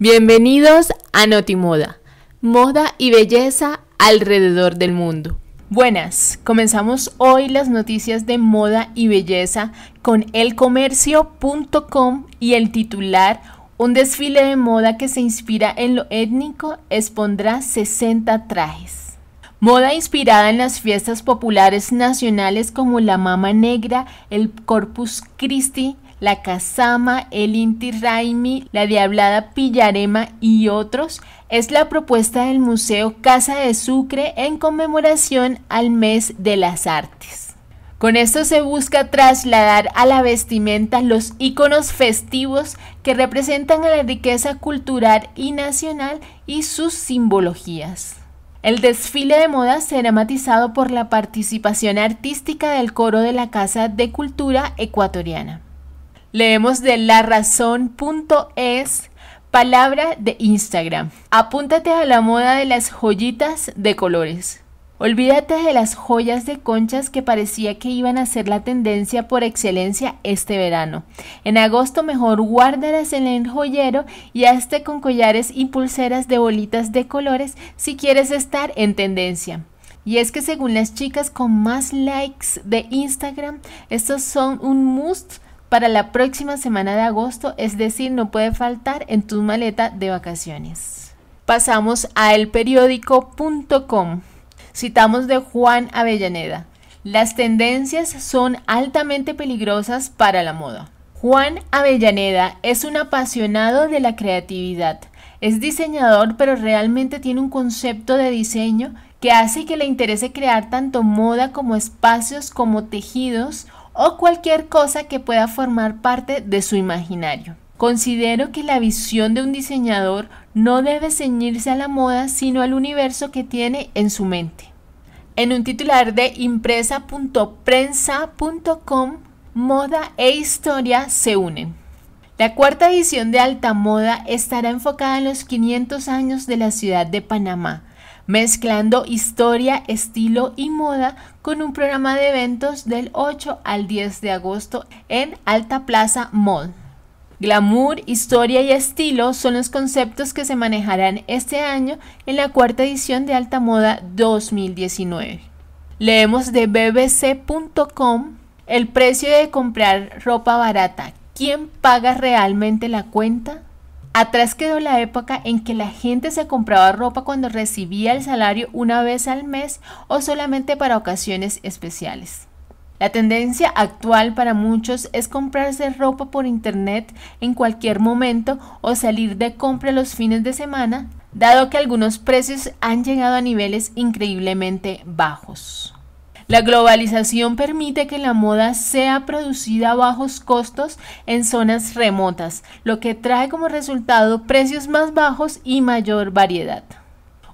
Bienvenidos a Notimoda, moda y belleza alrededor del mundo. Buenas, comenzamos hoy las noticias de moda y belleza con elcomercio.com y el titular Un desfile de moda que se inspira en lo étnico expondrá 60 trajes. Moda inspirada en las fiestas populares nacionales como la Mama Negra, el Corpus Christi, la Casama, el Inti Raimi, la Diablada Pillarema y otros, es la propuesta del Museo Casa de Sucre en conmemoración al mes de las artes. Con esto se busca trasladar a la vestimenta los iconos festivos que representan a la riqueza cultural y nacional y sus simbologías. El desfile de moda será matizado por la participación artística del coro de la Casa de Cultura Ecuatoriana. Leemos de la larazón.es, palabra de Instagram. Apúntate a la moda de las joyitas de colores. Olvídate de las joyas de conchas que parecía que iban a ser la tendencia por excelencia este verano. En agosto mejor guardarás en el joyero y hazte con collares y pulseras de bolitas de colores si quieres estar en tendencia. Y es que según las chicas con más likes de Instagram, estos son un must para la próxima semana de agosto, es decir, no puede faltar en tu maleta de vacaciones. Pasamos a elperiódico.com. Citamos de Juan Avellaneda. Las tendencias son altamente peligrosas para la moda. Juan Avellaneda es un apasionado de la creatividad. Es diseñador, pero realmente tiene un concepto de diseño que hace que le interese crear tanto moda como espacios como tejidos o cualquier cosa que pueda formar parte de su imaginario. Considero que la visión de un diseñador no debe ceñirse a la moda, sino al universo que tiene en su mente. En un titular de impresa.prensa.com, moda e historia se unen. La cuarta edición de Alta Moda estará enfocada en los 500 años de la ciudad de Panamá, mezclando historia, estilo y moda con un programa de eventos del 8 al 10 de agosto en Alta Plaza Mall. Glamour, historia y estilo son los conceptos que se manejarán este año en la cuarta edición de Alta Moda 2019. Leemos de bbc.com el precio de comprar ropa barata. ¿Quién paga realmente la cuenta? Atrás quedó la época en que la gente se compraba ropa cuando recibía el salario una vez al mes o solamente para ocasiones especiales. La tendencia actual para muchos es comprarse ropa por internet en cualquier momento o salir de compra los fines de semana, dado que algunos precios han llegado a niveles increíblemente bajos. La globalización permite que la moda sea producida a bajos costos en zonas remotas, lo que trae como resultado precios más bajos y mayor variedad.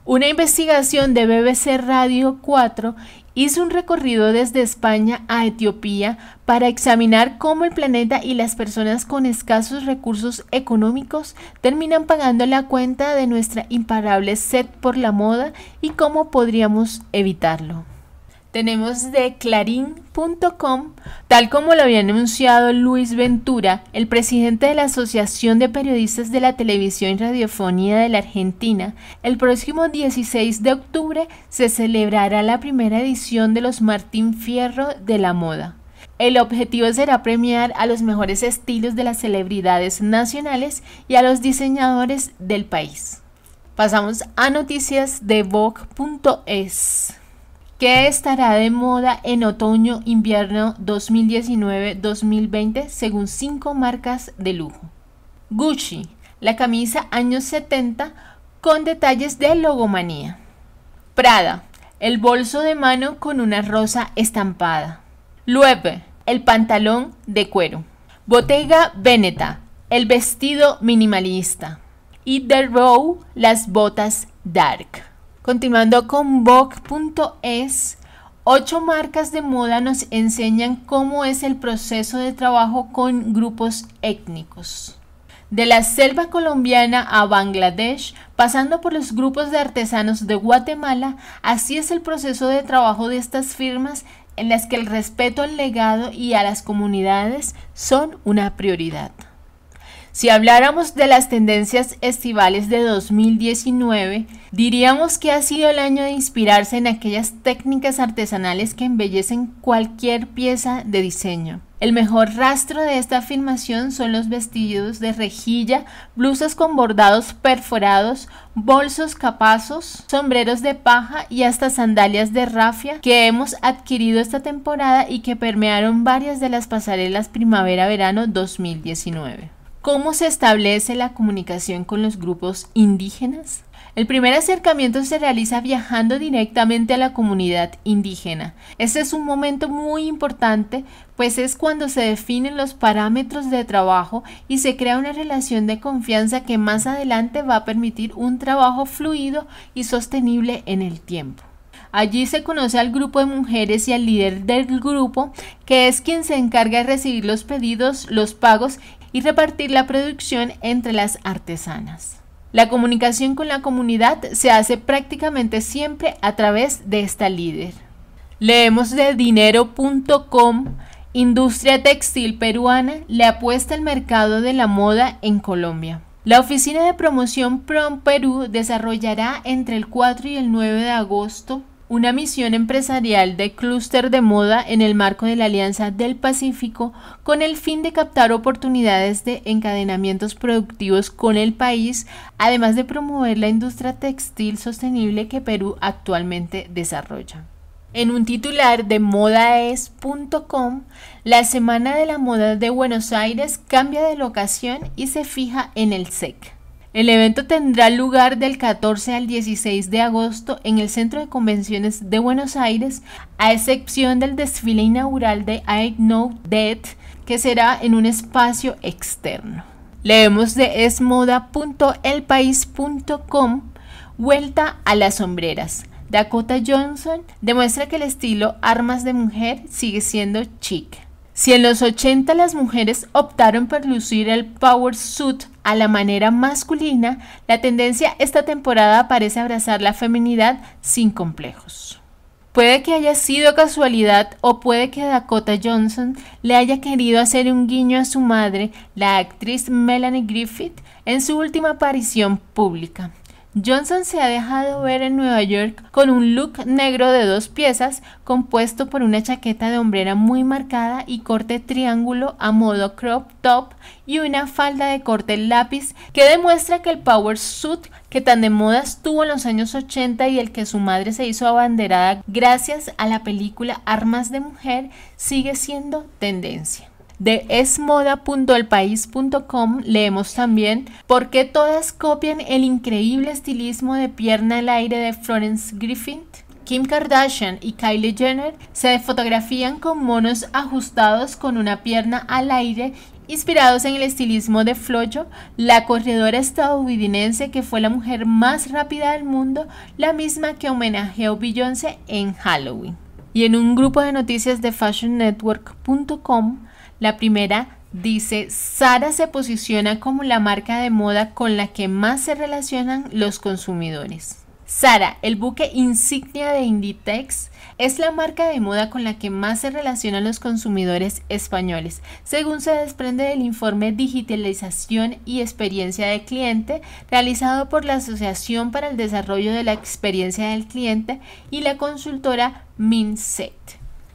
Una investigación de BBC Radio 4 hizo un recorrido desde España a Etiopía para examinar cómo el planeta y las personas con escasos recursos económicos terminan pagando la cuenta de nuestra imparable sed por la moda y cómo podríamos evitarlo tenemos de clarín.com, tal como lo había anunciado Luis Ventura, el presidente de la Asociación de Periodistas de la Televisión y Radiofonía de la Argentina, el próximo 16 de octubre se celebrará la primera edición de los Martín Fierro de la Moda. El objetivo será premiar a los mejores estilos de las celebridades nacionales y a los diseñadores del país. Pasamos a noticias de Vogue.es que estará de moda en otoño-invierno 2019-2020 según cinco marcas de lujo? Gucci, la camisa años 70 con detalles de logomanía. Prada, el bolso de mano con una rosa estampada. Loewe, el pantalón de cuero. Bottega Veneta, el vestido minimalista. Y The Row, las botas dark. Continuando con Vogue.es, ocho marcas de moda nos enseñan cómo es el proceso de trabajo con grupos étnicos. De la selva colombiana a Bangladesh, pasando por los grupos de artesanos de Guatemala, así es el proceso de trabajo de estas firmas en las que el respeto al legado y a las comunidades son una prioridad. Si habláramos de las tendencias estivales de 2019, diríamos que ha sido el año de inspirarse en aquellas técnicas artesanales que embellecen cualquier pieza de diseño. El mejor rastro de esta afirmación son los vestidos de rejilla, blusas con bordados perforados, bolsos capazos, sombreros de paja y hasta sandalias de rafia que hemos adquirido esta temporada y que permearon varias de las pasarelas primavera-verano 2019. ¿Cómo se establece la comunicación con los grupos indígenas? El primer acercamiento se realiza viajando directamente a la comunidad indígena. Este es un momento muy importante, pues es cuando se definen los parámetros de trabajo y se crea una relación de confianza que más adelante va a permitir un trabajo fluido y sostenible en el tiempo. Allí se conoce al grupo de mujeres y al líder del grupo, que es quien se encarga de recibir los pedidos, los pagos y repartir la producción entre las artesanas. La comunicación con la comunidad se hace prácticamente siempre a través de esta líder. Leemos de dinero.com, Industria Textil Peruana le apuesta al mercado de la moda en Colombia. La Oficina de Promoción PROM Perú desarrollará entre el 4 y el 9 de agosto una misión empresarial de clúster de moda en el marco de la Alianza del Pacífico con el fin de captar oportunidades de encadenamientos productivos con el país, además de promover la industria textil sostenible que Perú actualmente desarrolla. En un titular de modaes.com, la Semana de la Moda de Buenos Aires cambia de locación y se fija en el SEC. E el evento tendrá lugar del 14 al 16 de agosto en el Centro de Convenciones de Buenos Aires, a excepción del desfile inaugural de I Know Dead, que será en un espacio externo. Leemos de esmoda.elpaís.com Vuelta a las sombreras. Dakota Johnson demuestra que el estilo armas de mujer sigue siendo chic. Si en los 80 las mujeres optaron por lucir el power suit a la manera masculina, la tendencia esta temporada parece abrazar la feminidad sin complejos. Puede que haya sido casualidad o puede que Dakota Johnson le haya querido hacer un guiño a su madre, la actriz Melanie Griffith, en su última aparición pública. Johnson se ha dejado ver en Nueva York con un look negro de dos piezas compuesto por una chaqueta de hombrera muy marcada y corte triángulo a modo crop top y una falda de corte lápiz que demuestra que el power suit que tan de moda estuvo en los años 80 y el que su madre se hizo abanderada gracias a la película Armas de Mujer sigue siendo tendencia de esmoda.elpaís.com leemos también por qué todas copian el increíble estilismo de pierna al aire de Florence Griffith. Kim Kardashian y Kylie Jenner se fotografían con monos ajustados con una pierna al aire inspirados en el estilismo de Flojo, la corredora estadounidense que fue la mujer más rápida del mundo, la misma que homenajeó Beyoncé en Halloween. Y en un grupo de noticias de fashionnetwork.com la primera dice, Sara se posiciona como la marca de moda con la que más se relacionan los consumidores. Sara, el buque insignia de Inditex, es la marca de moda con la que más se relacionan los consumidores españoles, según se desprende del informe Digitalización y Experiencia de Cliente realizado por la Asociación para el Desarrollo de la Experiencia del Cliente y la consultora Minset.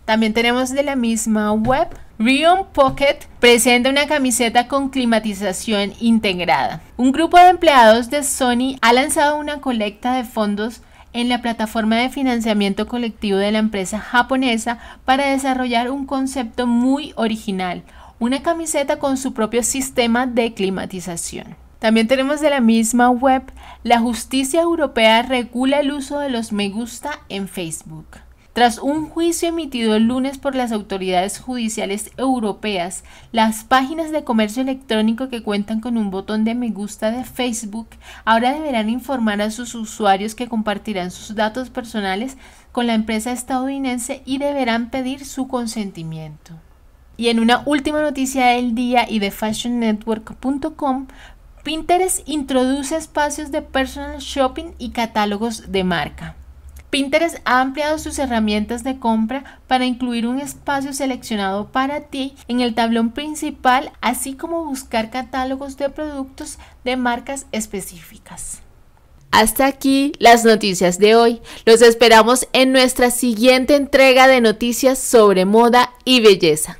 También tenemos de la misma web Rion Pocket presenta una camiseta con climatización integrada. Un grupo de empleados de Sony ha lanzado una colecta de fondos en la plataforma de financiamiento colectivo de la empresa japonesa para desarrollar un concepto muy original, una camiseta con su propio sistema de climatización. También tenemos de la misma web, la justicia europea regula el uso de los me gusta en Facebook. Tras un juicio emitido el lunes por las autoridades judiciales europeas, las páginas de comercio electrónico que cuentan con un botón de me gusta de Facebook ahora deberán informar a sus usuarios que compartirán sus datos personales con la empresa estadounidense y deberán pedir su consentimiento. Y en una última noticia del día y de fashionnetwork.com, Pinterest introduce espacios de personal shopping y catálogos de marca. Pinterest ha ampliado sus herramientas de compra para incluir un espacio seleccionado para ti en el tablón principal, así como buscar catálogos de productos de marcas específicas. Hasta aquí las noticias de hoy. Los esperamos en nuestra siguiente entrega de noticias sobre moda y belleza.